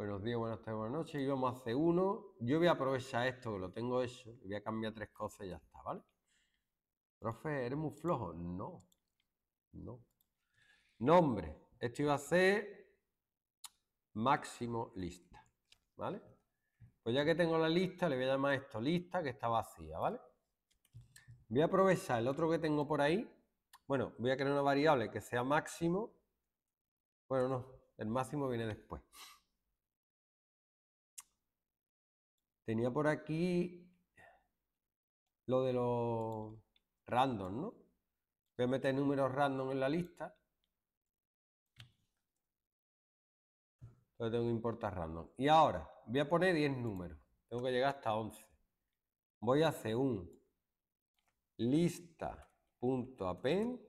Buenos días, buenas tardes, buenas noches. Y vamos a hacer uno. Yo voy a aprovechar esto que lo tengo hecho. Voy a cambiar tres cosas y ya está, ¿vale? Profe, eres muy flojo. No. No. Nombre. Esto iba a ser máximo lista. ¿Vale? Pues ya que tengo la lista, le voy a llamar esto lista que está vacía, ¿vale? Voy a aprovechar el otro que tengo por ahí. Bueno, voy a crear una variable que sea máximo. Bueno, no, el máximo viene después. Tenía por aquí lo de los random, ¿no? Voy a meter números random en la lista. Entonces tengo que importar random. Y ahora voy a poner 10 números. Tengo que llegar hasta 11. Voy a hacer un lista.append,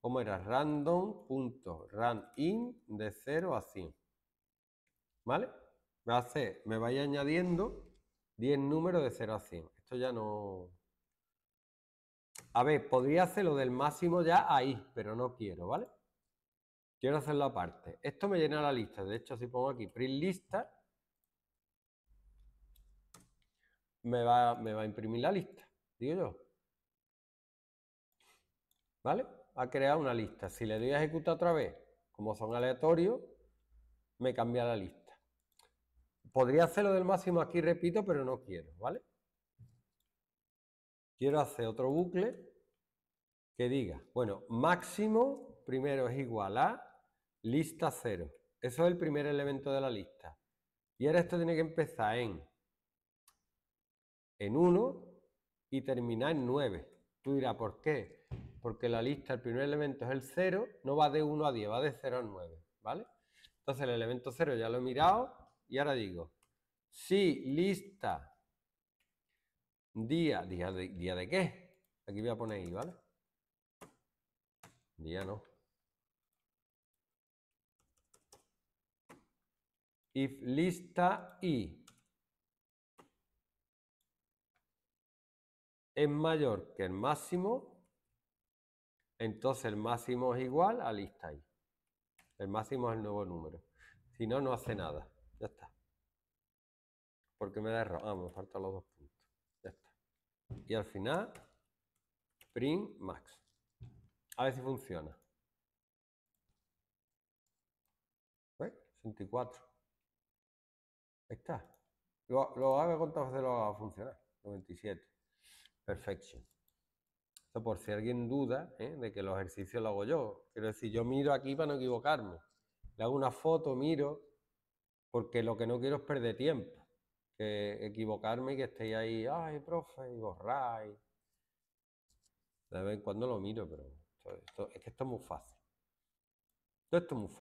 como era random.randin de 0 a 100. ¿Vale? me hace, me vaya añadiendo 10 números de 0 a 100. Esto ya no... A ver, podría hacer lo del máximo ya ahí, pero no quiero, ¿vale? Quiero hacer la parte. Esto me llena la lista. De hecho, si pongo aquí print lista, me va, me va a imprimir la lista, digo yo. ¿Vale? Ha creado una lista. Si le doy a ejecutar otra vez, como son aleatorios, me cambia la lista. Podría hacerlo del máximo aquí, repito, pero no quiero, ¿vale? Quiero hacer otro bucle que diga, bueno, máximo primero es igual a lista 0. Eso es el primer elemento de la lista. Y ahora esto tiene que empezar en, en 1 y terminar en 9. Tú dirás, ¿por qué? Porque la lista, el primer elemento es el 0, no va de 1 a 10, va de 0 a 9, ¿vale? Entonces el elemento 0 ya lo he mirado, y ahora digo, si lista día, día de, día de qué? Aquí voy a poner I, ¿vale? Día no. If lista I es mayor que el máximo, entonces el máximo es igual a lista I. El máximo es el nuevo número. Si no, no hace nada. Ya está. Porque me da error. vamos, ah, me faltan los dos puntos. Ya está. Y al final, print max. A ver si funciona. 64. Ahí está. Lo, lo haga cuántas veces lo a funcionar. 97. Perfection. Esto por si alguien duda ¿eh? de que los ejercicios lo hago yo. Quiero decir, yo miro aquí para no equivocarme. Le hago una foto, miro, porque lo que no quiero es perder tiempo, que equivocarme y que estéis ahí, ay, profe, y borráis. De vez en cuando lo miro, pero es que esto es muy fácil. Esto es muy fácil.